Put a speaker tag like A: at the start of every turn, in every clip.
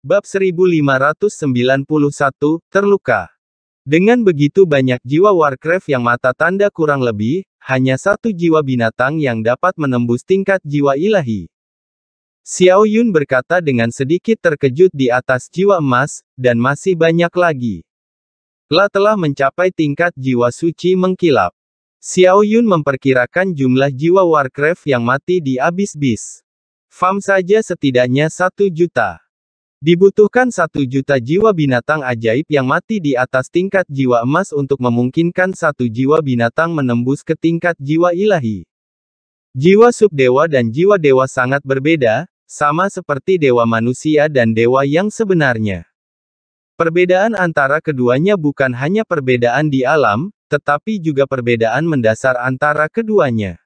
A: Bab 1591, Terluka. Dengan begitu banyak jiwa Warcraft yang mata tanda kurang lebih, hanya satu jiwa binatang yang dapat menembus tingkat jiwa ilahi. Xiao Yun berkata dengan sedikit terkejut di atas jiwa emas, dan masih banyak lagi. La telah mencapai tingkat jiwa suci mengkilap. Xiao Yun memperkirakan jumlah jiwa Warcraft yang mati di abis bis. Fam saja setidaknya satu juta. Dibutuhkan satu juta jiwa binatang ajaib yang mati di atas tingkat jiwa emas untuk memungkinkan satu jiwa binatang menembus ke tingkat jiwa ilahi. Jiwa subdewa dan jiwa dewa sangat berbeda, sama seperti dewa manusia dan dewa yang sebenarnya. Perbedaan antara keduanya bukan hanya perbedaan di alam, tetapi juga perbedaan mendasar antara keduanya.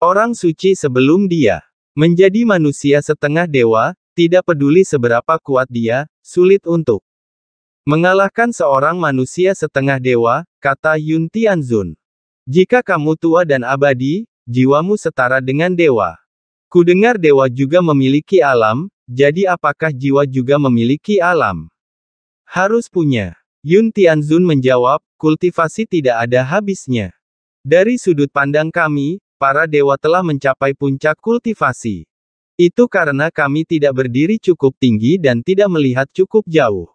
A: Orang suci sebelum dia menjadi manusia setengah dewa, tidak peduli seberapa kuat dia, sulit untuk mengalahkan seorang manusia setengah dewa, kata Yun Tianzun. Jika kamu tua dan abadi, jiwamu setara dengan dewa. Kudengar dewa juga memiliki alam, jadi apakah jiwa juga memiliki alam? Harus punya. Yun Tianzun menjawab, kultivasi tidak ada habisnya. Dari sudut pandang kami, para dewa telah mencapai puncak kultivasi. Itu karena kami tidak berdiri cukup tinggi dan tidak melihat cukup jauh.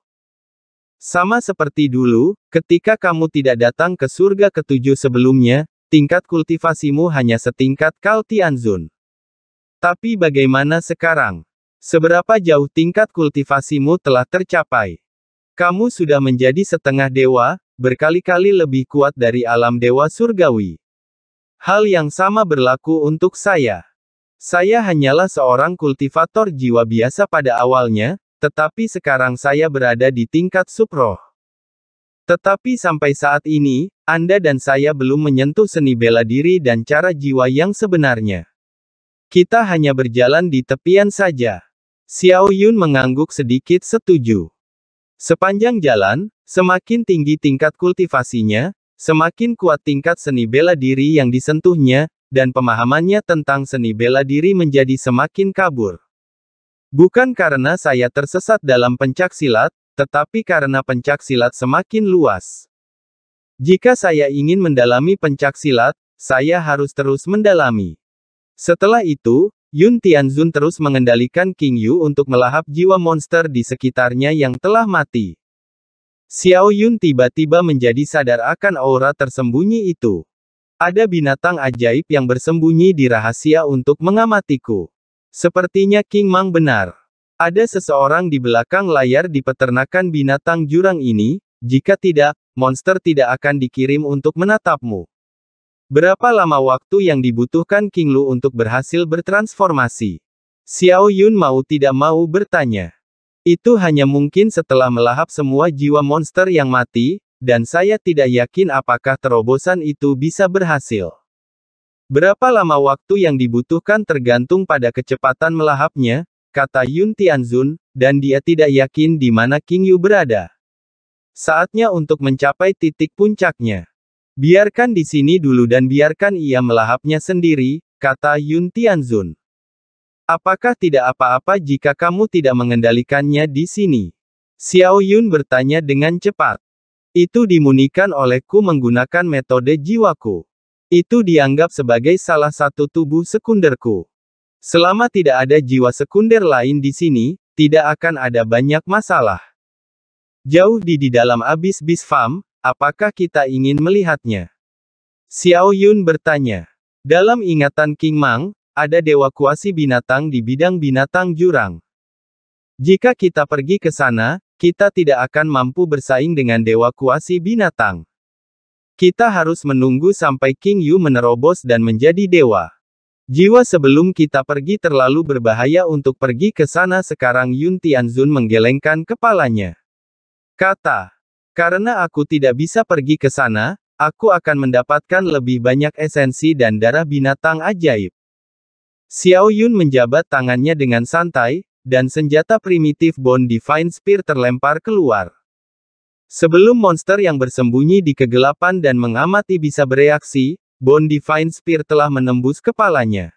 A: Sama seperti dulu, ketika kamu tidak datang ke surga ketujuh sebelumnya, tingkat kultivasimu hanya setingkat kaltianzun. Tapi bagaimana sekarang? Seberapa jauh tingkat kultivasimu telah tercapai? Kamu sudah menjadi setengah dewa, berkali-kali lebih kuat dari alam dewa surgawi. Hal yang sama berlaku untuk saya. Saya hanyalah seorang kultivator jiwa biasa pada awalnya, tetapi sekarang saya berada di tingkat subroh. Tetapi sampai saat ini, Anda dan saya belum menyentuh seni bela diri dan cara jiwa yang sebenarnya. Kita hanya berjalan di tepian saja. Xiao Yun mengangguk sedikit setuju. Sepanjang jalan, semakin tinggi tingkat kultivasinya, semakin kuat tingkat seni bela diri yang disentuhnya, dan pemahamannya tentang seni bela diri menjadi semakin kabur. Bukan karena saya tersesat dalam pencak silat, tetapi karena pencak silat semakin luas. Jika saya ingin mendalami pencak silat, saya harus terus mendalami. Setelah itu, Yun Tianzun terus mengendalikan King Yu untuk melahap jiwa monster di sekitarnya yang telah mati. Xiao Yun tiba-tiba menjadi sadar akan aura tersembunyi itu. Ada binatang ajaib yang bersembunyi di rahasia untuk mengamatiku. Sepertinya King Mang benar. Ada seseorang di belakang layar di peternakan binatang jurang ini, jika tidak, monster tidak akan dikirim untuk menatapmu. Berapa lama waktu yang dibutuhkan King Lu untuk berhasil bertransformasi? Xiao Yun mau tidak mau bertanya. Itu hanya mungkin setelah melahap semua jiwa monster yang mati, dan saya tidak yakin apakah terobosan itu bisa berhasil. Berapa lama waktu yang dibutuhkan tergantung pada kecepatan melahapnya, kata Yun Tianzun, dan dia tidak yakin di mana King Yu berada. Saatnya untuk mencapai titik puncaknya. Biarkan di sini dulu dan biarkan ia melahapnya sendiri, kata Yun Tianzun. Apakah tidak apa-apa jika kamu tidak mengendalikannya di sini? Xiao Yun bertanya dengan cepat. Itu dimunikan olehku menggunakan metode jiwaku. Itu dianggap sebagai salah satu tubuh sekunderku. Selama tidak ada jiwa sekunder lain di sini, tidak akan ada banyak masalah. Jauh di di dalam abis bis farm, apakah kita ingin melihatnya? Xiao Yun bertanya. Dalam ingatan King Mang, ada dewa kuasi binatang di bidang binatang jurang. Jika kita pergi ke sana, kita tidak akan mampu bersaing dengan dewa kuasi binatang. Kita harus menunggu sampai King Yu menerobos dan menjadi dewa. Jiwa sebelum kita pergi terlalu berbahaya untuk pergi ke sana sekarang Yun Tianzun menggelengkan kepalanya. Kata, karena aku tidak bisa pergi ke sana, aku akan mendapatkan lebih banyak esensi dan darah binatang ajaib. Xiao Yun menjabat tangannya dengan santai, dan senjata primitif Bone Divine Spear terlempar keluar. Sebelum monster yang bersembunyi di kegelapan dan mengamati bisa bereaksi, Bone Divine Spear telah menembus kepalanya.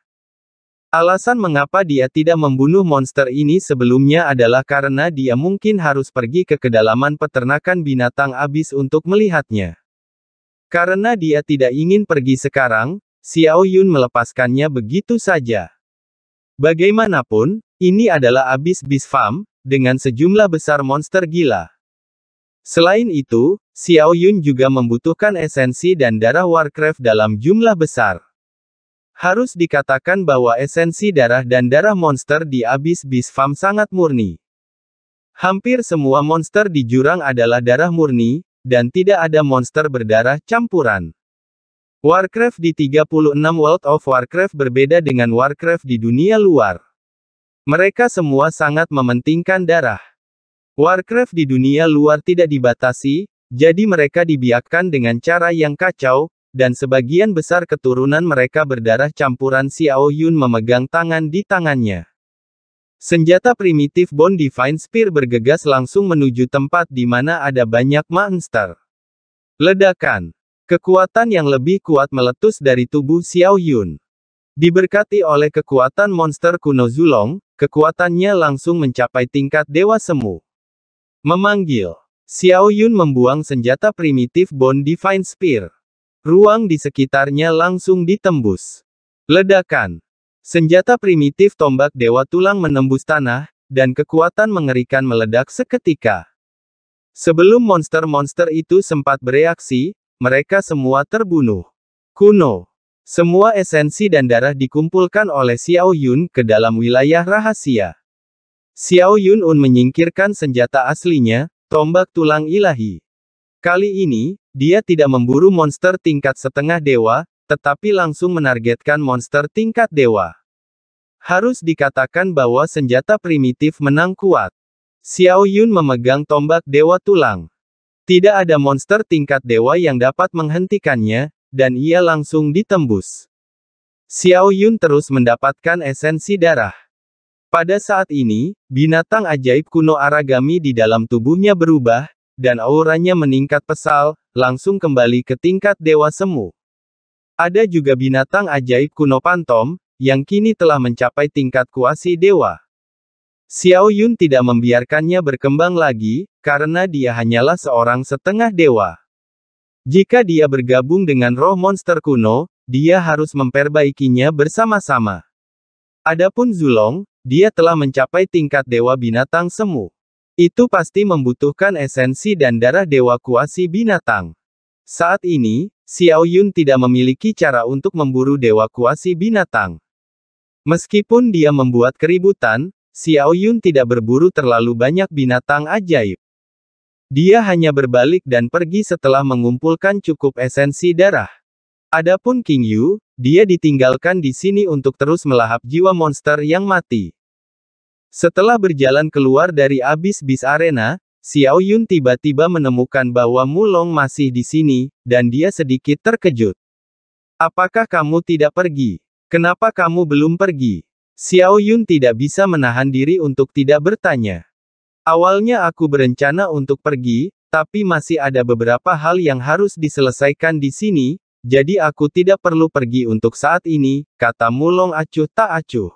A: Alasan mengapa dia tidak membunuh monster ini sebelumnya adalah karena dia mungkin harus pergi ke kedalaman peternakan binatang abis untuk melihatnya. Karena dia tidak ingin pergi sekarang, Xiao Yun melepaskannya begitu saja. Bagaimanapun, ini adalah abis bis farm, dengan sejumlah besar monster gila. Selain itu, Xiao Yun juga membutuhkan esensi dan darah Warcraft dalam jumlah besar. Harus dikatakan bahwa esensi darah dan darah monster di abis bis farm sangat murni. Hampir semua monster di jurang adalah darah murni, dan tidak ada monster berdarah campuran. Warcraft di 36 World of Warcraft berbeda dengan Warcraft di dunia luar. Mereka semua sangat mementingkan darah. Warcraft di dunia luar tidak dibatasi, jadi mereka dibiakkan dengan cara yang kacau, dan sebagian besar keturunan mereka berdarah campuran Xiao Yun memegang tangan di tangannya. Senjata primitif Bond Divine Spear bergegas langsung menuju tempat di mana ada banyak monster. Ledakan. Kekuatan yang lebih kuat meletus dari tubuh Xiao Yun. Diberkati oleh kekuatan monster kuno Zulong, kekuatannya langsung mencapai tingkat Dewa Semu. Memanggil. Xiao Yun membuang senjata primitif Bond Divine Spear. Ruang di sekitarnya langsung ditembus. Ledakan. Senjata primitif tombak Dewa Tulang menembus tanah, dan kekuatan mengerikan meledak seketika. Sebelum monster-monster itu sempat bereaksi, mereka semua terbunuh. Kuno. Semua esensi dan darah dikumpulkan oleh Xiao Yun ke dalam wilayah rahasia. Xiao Yun Un menyingkirkan senjata aslinya, tombak tulang ilahi. Kali ini, dia tidak memburu monster tingkat setengah dewa, tetapi langsung menargetkan monster tingkat dewa. Harus dikatakan bahwa senjata primitif menang kuat. Xiao Yun memegang tombak dewa tulang. Tidak ada monster tingkat dewa yang dapat menghentikannya, dan ia langsung ditembus. Xiao Yun terus mendapatkan esensi darah. Pada saat ini, binatang ajaib kuno Aragami di dalam tubuhnya berubah, dan auranya meningkat pesal, langsung kembali ke tingkat dewa semu. Ada juga binatang ajaib kuno Pantom, yang kini telah mencapai tingkat kuasi dewa. Xiao Yun tidak membiarkannya berkembang lagi, karena dia hanyalah seorang setengah dewa. Jika dia bergabung dengan roh monster kuno, dia harus memperbaikinya bersama-sama. Adapun Zulong, dia telah mencapai tingkat dewa binatang semu. Itu pasti membutuhkan esensi dan darah dewa kuasi binatang. Saat ini, Xiao Yun tidak memiliki cara untuk memburu dewa kuasi binatang. Meskipun dia membuat keributan, Xiao Yun tidak berburu terlalu banyak binatang ajaib. Dia hanya berbalik dan pergi setelah mengumpulkan cukup esensi darah. Adapun King Yu, dia ditinggalkan di sini untuk terus melahap jiwa monster yang mati. Setelah berjalan keluar dari abis bis arena, Xiao Yun tiba-tiba menemukan bahwa Mulong masih di sini, dan dia sedikit terkejut. Apakah kamu tidak pergi? Kenapa kamu belum pergi? Xiao Yun tidak bisa menahan diri untuk tidak bertanya. Awalnya aku berencana untuk pergi, tapi masih ada beberapa hal yang harus diselesaikan di sini, jadi aku tidak perlu pergi untuk saat ini, kata Mulong acuh tak acuh.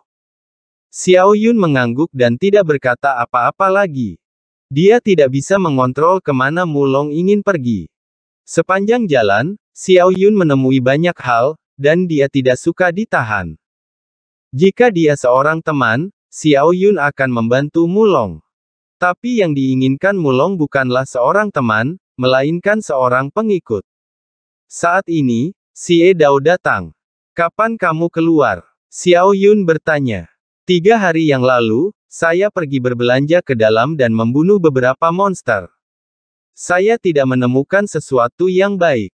A: Xiao Yun mengangguk dan tidak berkata apa-apa lagi. Dia tidak bisa mengontrol kemana Mulong ingin pergi. Sepanjang jalan, Xiao Yun menemui banyak hal, dan dia tidak suka ditahan. Jika dia seorang teman, Xiao Yun akan membantu Mulong. Tapi yang diinginkan Mulong bukanlah seorang teman, melainkan seorang pengikut. Saat ini, Si E Dao datang. Kapan kamu keluar? Xiao Yun bertanya. Tiga hari yang lalu, saya pergi berbelanja ke dalam dan membunuh beberapa monster. Saya tidak menemukan sesuatu yang baik.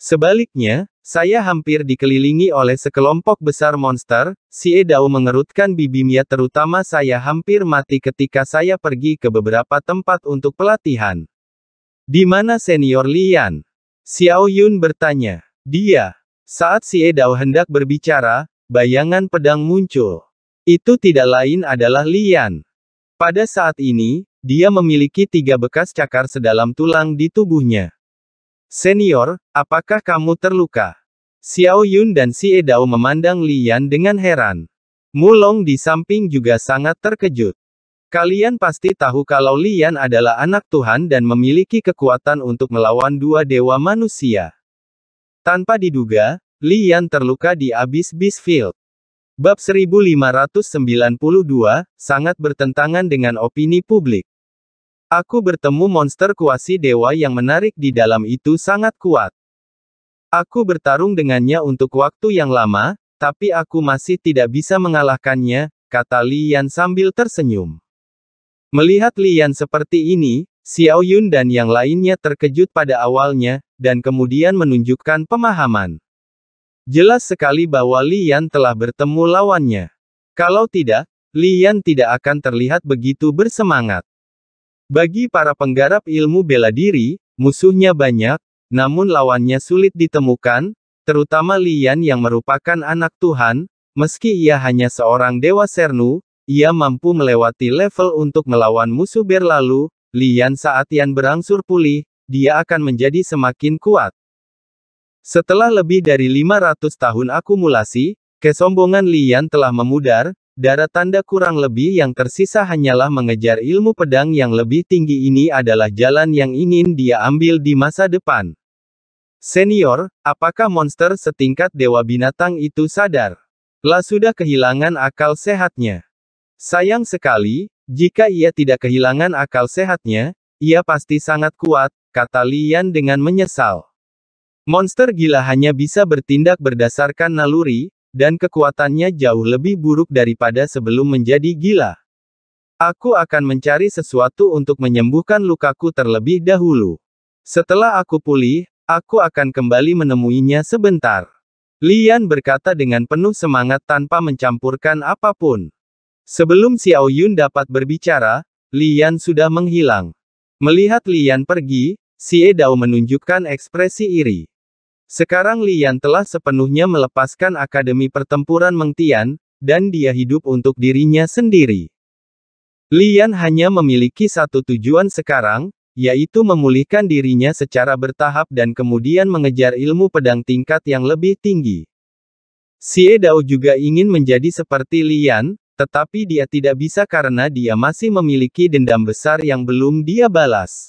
A: Sebaliknya, saya hampir dikelilingi oleh sekelompok besar monster, si Edao mengerutkan bibimnya terutama saya hampir mati ketika saya pergi ke beberapa tempat untuk pelatihan. Di mana senior Lian? Xiao Yun bertanya. Dia. Saat si Edao hendak berbicara, bayangan pedang muncul. Itu tidak lain adalah Lian. Pada saat ini, dia memiliki tiga bekas cakar sedalam tulang di tubuhnya. Senior, apakah kamu terluka? Xiao Yun dan Si Edao memandang Lian dengan heran. Mulong di samping juga sangat terkejut. Kalian pasti tahu kalau Lian adalah anak Tuhan dan memiliki kekuatan untuk melawan dua dewa manusia. Tanpa diduga, Lian terluka di abis Field. Bab 1592, sangat bertentangan dengan opini publik. Aku bertemu monster kuasi dewa yang menarik di dalam itu sangat kuat. Aku bertarung dengannya untuk waktu yang lama, tapi aku masih tidak bisa mengalahkannya, kata Lian sambil tersenyum. Melihat Lian seperti ini, Xiao Yun dan yang lainnya terkejut pada awalnya, dan kemudian menunjukkan pemahaman. Jelas sekali bahwa Lian telah bertemu lawannya. Kalau tidak, Lian tidak akan terlihat begitu bersemangat. Bagi para penggarap ilmu bela diri, musuhnya banyak, namun lawannya sulit ditemukan, terutama Lian yang merupakan anak Tuhan, meski ia hanya seorang dewa Sernu, ia mampu melewati level untuk melawan musuh berlalu, Lian saat Ian berangsur pulih, dia akan menjadi semakin kuat. Setelah lebih dari 500 tahun akumulasi, kesombongan Lian telah memudar, Darah tanda kurang lebih yang tersisa hanyalah mengejar ilmu pedang yang lebih tinggi ini adalah jalan yang ingin dia ambil di masa depan. Senior, apakah monster setingkat dewa binatang itu sadar? Lah sudah kehilangan akal sehatnya. Sayang sekali, jika ia tidak kehilangan akal sehatnya, ia pasti sangat kuat, kata Lian dengan menyesal. Monster gila hanya bisa bertindak berdasarkan naluri, dan kekuatannya jauh lebih buruk daripada sebelum menjadi gila. Aku akan mencari sesuatu untuk menyembuhkan lukaku terlebih dahulu. Setelah aku pulih, aku akan kembali menemuinya sebentar. Lian berkata dengan penuh semangat tanpa mencampurkan apapun. Sebelum Xiao Yun dapat berbicara, Lian sudah menghilang. Melihat Lian pergi, Xie Dao menunjukkan ekspresi iri. Sekarang Lian telah sepenuhnya melepaskan Akademi Pertempuran Mengtian, dan dia hidup untuk dirinya sendiri. Lian hanya memiliki satu tujuan sekarang, yaitu memulihkan dirinya secara bertahap dan kemudian mengejar ilmu pedang tingkat yang lebih tinggi. Xie Dao juga ingin menjadi seperti Lian, tetapi dia tidak bisa karena dia masih memiliki dendam besar yang belum dia balas.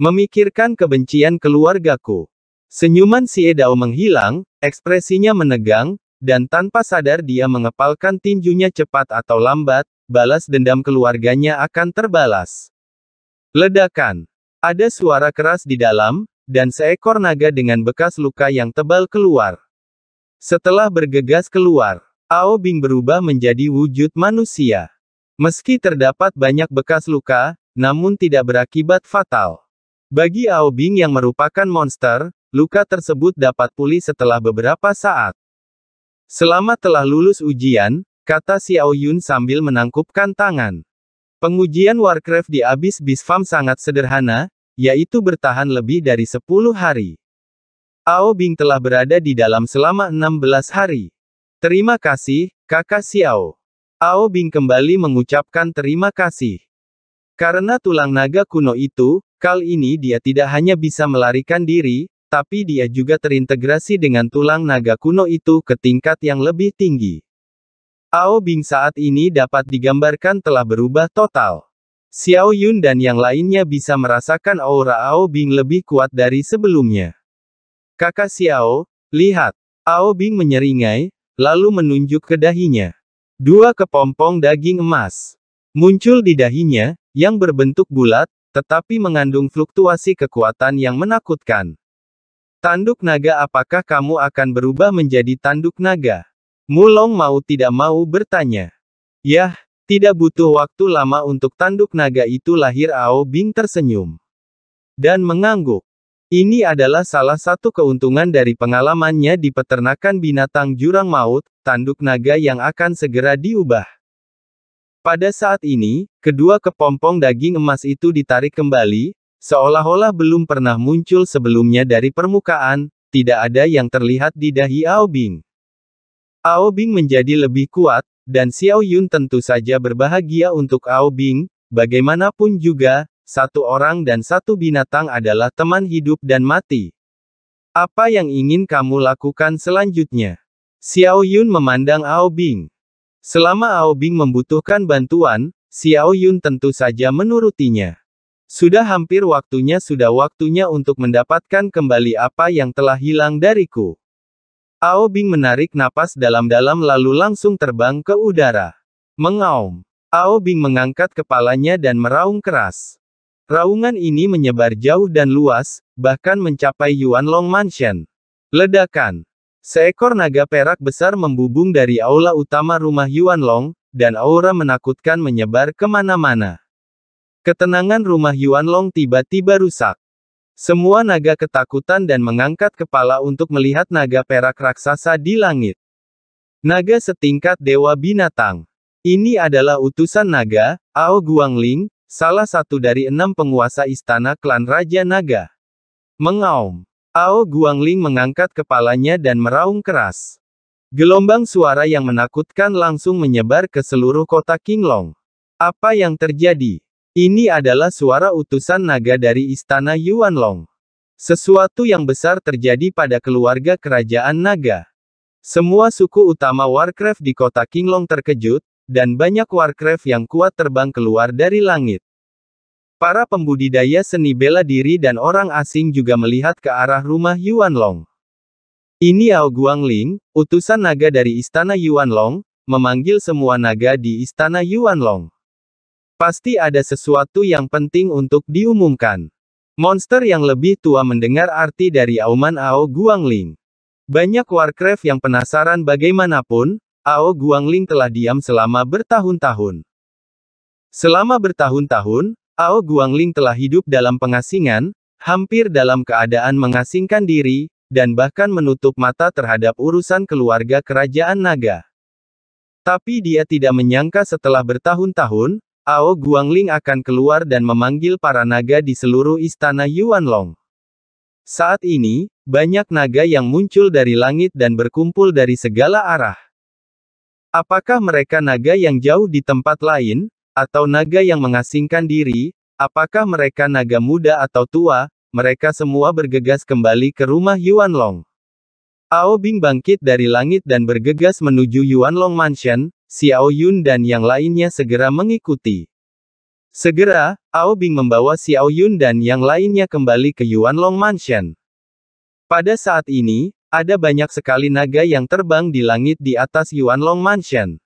A: Memikirkan kebencian keluargaku. Senyuman si Edao menghilang, ekspresinya menegang, dan tanpa sadar dia mengepalkan tinjunya cepat atau lambat, balas dendam keluarganya akan terbalas. Ledakan. Ada suara keras di dalam, dan seekor naga dengan bekas luka yang tebal keluar. Setelah bergegas keluar, Ao Bing berubah menjadi wujud manusia. Meski terdapat banyak bekas luka, namun tidak berakibat fatal. Bagi Ao Bing yang merupakan monster, luka tersebut dapat pulih setelah beberapa saat. Selama telah lulus ujian, kata Xiao Yun sambil menangkupkan tangan. Pengujian Warcraft di Abyss Farm sangat sederhana, yaitu bertahan lebih dari 10 hari. Ao Bing telah berada di dalam selama 16 hari. Terima kasih, kakak Xiao. Ao Bing kembali mengucapkan terima kasih. Karena tulang naga kuno itu, kali ini dia tidak hanya bisa melarikan diri, tapi dia juga terintegrasi dengan tulang naga kuno itu ke tingkat yang lebih tinggi. Ao Bing saat ini dapat digambarkan telah berubah total. Xiao Yun dan yang lainnya bisa merasakan aura Ao Bing lebih kuat dari sebelumnya. Kakak Xiao, lihat. Ao Bing menyeringai, lalu menunjuk ke dahinya. Dua kepompong daging emas muncul di dahinya, yang berbentuk bulat, tetapi mengandung fluktuasi kekuatan yang menakutkan. Tanduk naga apakah kamu akan berubah menjadi tanduk naga? Mulong mau tidak mau bertanya. Yah, tidak butuh waktu lama untuk tanduk naga itu lahir Ao Bing tersenyum. Dan mengangguk. Ini adalah salah satu keuntungan dari pengalamannya di peternakan binatang jurang maut, tanduk naga yang akan segera diubah. Pada saat ini, kedua kepompong daging emas itu ditarik kembali, Seolah-olah belum pernah muncul sebelumnya dari permukaan, tidak ada yang terlihat di dahi Ao Bing. Ao Bing menjadi lebih kuat, dan Xiao Yun tentu saja berbahagia untuk Ao Bing. bagaimanapun juga, satu orang dan satu binatang adalah teman hidup dan mati. Apa yang ingin kamu lakukan selanjutnya? Xiao Yun memandang Ao Bing. Selama Ao Bing membutuhkan bantuan, Xiao Yun tentu saja menurutinya. Sudah hampir waktunya sudah waktunya untuk mendapatkan kembali apa yang telah hilang dariku. Ao Bing menarik napas dalam-dalam lalu langsung terbang ke udara. Mengaum. Ao Bing mengangkat kepalanya dan meraung keras. Raungan ini menyebar jauh dan luas, bahkan mencapai Yuan Long Mansion. Ledakan. Seekor naga perak besar membubung dari aula utama rumah Yuan Long, dan aura menakutkan menyebar kemana-mana. Ketenangan rumah Yuan Long tiba-tiba rusak. Semua naga ketakutan dan mengangkat kepala untuk melihat naga perak raksasa di langit. Naga setingkat dewa binatang. Ini adalah utusan naga, Ao Guangling, salah satu dari enam penguasa istana klan Raja Naga. Mengaum. Ao Guangling mengangkat kepalanya dan meraung keras. Gelombang suara yang menakutkan langsung menyebar ke seluruh kota Qinglong. Apa yang terjadi? Ini adalah suara utusan naga dari istana Yuanlong. Sesuatu yang besar terjadi pada keluarga kerajaan naga. Semua suku utama Warcraft di kota Kinglong terkejut, dan banyak Warcraft yang kuat terbang keluar dari langit. Para pembudidaya seni bela diri dan orang asing juga melihat ke arah rumah Yuanlong. Ini Ao Guangling, utusan naga dari istana Yuanlong, memanggil semua naga di istana Yuanlong. Pasti ada sesuatu yang penting untuk diumumkan. Monster yang lebih tua mendengar arti dari Auman Ao Guangling. Banyak Warcraft yang penasaran bagaimanapun, Ao Guangling telah diam selama bertahun-tahun. Selama bertahun-tahun, Ao Guangling telah hidup dalam pengasingan, hampir dalam keadaan mengasingkan diri, dan bahkan menutup mata terhadap urusan keluarga kerajaan naga. Tapi dia tidak menyangka setelah bertahun-tahun, Ao Guangling akan keluar dan memanggil para naga di seluruh istana Yuanlong. Saat ini, banyak naga yang muncul dari langit dan berkumpul dari segala arah. Apakah mereka naga yang jauh di tempat lain, atau naga yang mengasingkan diri, apakah mereka naga muda atau tua, mereka semua bergegas kembali ke rumah Yuanlong. Ao Bing bangkit dari langit dan bergegas menuju Yuanlong Mansion, Xiao Yun dan yang lainnya segera mengikuti. Segera, Ao Bing membawa Xiao Yun dan yang lainnya kembali ke Yuanlong Mansion. Pada saat ini, ada banyak sekali naga yang terbang di langit di atas Yuanlong Mansion.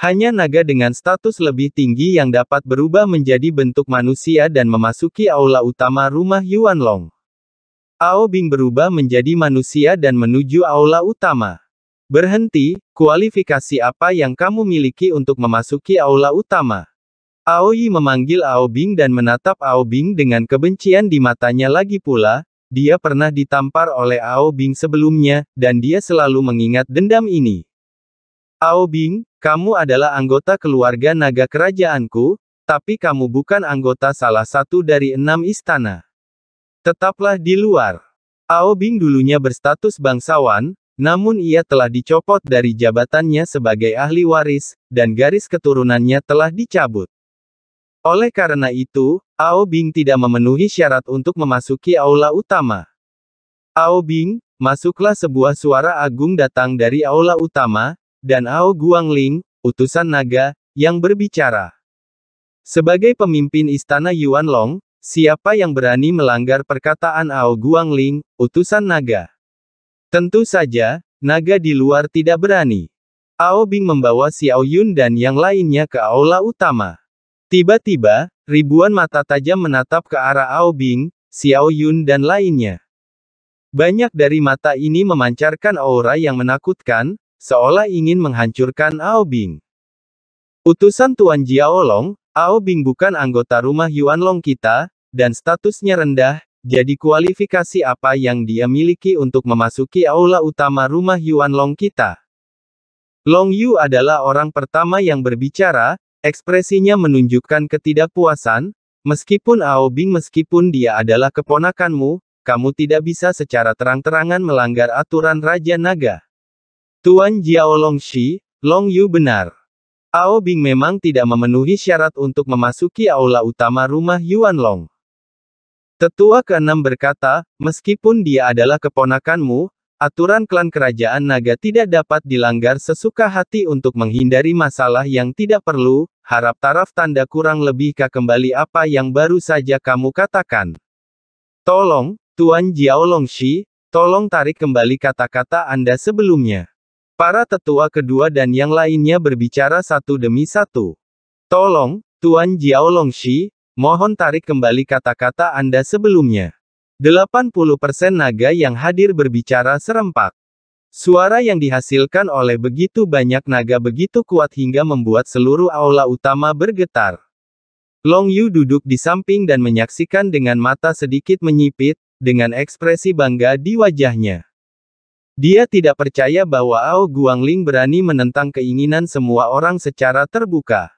A: Hanya naga dengan status lebih tinggi yang dapat berubah menjadi bentuk manusia dan memasuki aula utama rumah Yuanlong. Ao Bing berubah menjadi manusia dan menuju aula utama. Berhenti, kualifikasi apa yang kamu miliki untuk memasuki aula utama? Aoi memanggil Ao Bing dan menatap Ao Bing dengan kebencian di matanya lagi pula, dia pernah ditampar oleh Ao Bing sebelumnya, dan dia selalu mengingat dendam ini. Ao Bing, kamu adalah anggota keluarga naga kerajaanku, tapi kamu bukan anggota salah satu dari enam istana. Tetaplah di luar. Ao Bing dulunya berstatus bangsawan, namun ia telah dicopot dari jabatannya sebagai ahli waris, dan garis keturunannya telah dicabut. Oleh karena itu, Ao Bing tidak memenuhi syarat untuk memasuki aula utama. Ao Bing, masuklah sebuah suara agung datang dari aula utama, dan Ao Guangling, utusan naga, yang berbicara. Sebagai pemimpin istana Yuan Long, siapa yang berani melanggar perkataan Ao Guangling, utusan naga? Tentu saja, naga di luar tidak berani. Ao Bing membawa Xiao Yun dan yang lainnya ke aula utama. Tiba-tiba, ribuan mata tajam menatap ke arah Ao Bing, Xiao Yun dan lainnya. Banyak dari mata ini memancarkan aura yang menakutkan, seolah ingin menghancurkan Ao Bing. Utusan Tuan Jiaolong, Ao Bing bukan anggota rumah Yuan Long kita, dan statusnya rendah, jadi kualifikasi apa yang dia miliki untuk memasuki aula utama rumah Yuan Long kita? Long Yu adalah orang pertama yang berbicara, ekspresinya menunjukkan ketidakpuasan, meskipun Ao Bing meskipun dia adalah keponakanmu, kamu tidak bisa secara terang-terangan melanggar aturan Raja Naga. Tuan Jiao Shi, Long Yu benar. Ao Bing memang tidak memenuhi syarat untuk memasuki aula utama rumah Yuan Long. Tetua keenam berkata, meskipun dia adalah keponakanmu, aturan klan kerajaan naga tidak dapat dilanggar sesuka hati untuk menghindari masalah yang tidak perlu, harap taraf tanda kurang lebih kembali apa yang baru saja kamu katakan. Tolong, Tuan Jiao Longxi, tolong tarik kembali kata-kata Anda sebelumnya. Para tetua kedua dan yang lainnya berbicara satu demi satu. Tolong, Tuan Jiao Longxi, Mohon tarik kembali kata-kata Anda sebelumnya. 80% naga yang hadir berbicara serempak. Suara yang dihasilkan oleh begitu banyak naga begitu kuat hingga membuat seluruh aula utama bergetar. Long Yu duduk di samping dan menyaksikan dengan mata sedikit menyipit, dengan ekspresi bangga di wajahnya. Dia tidak percaya bahwa Ao Guangling berani menentang keinginan semua orang secara terbuka.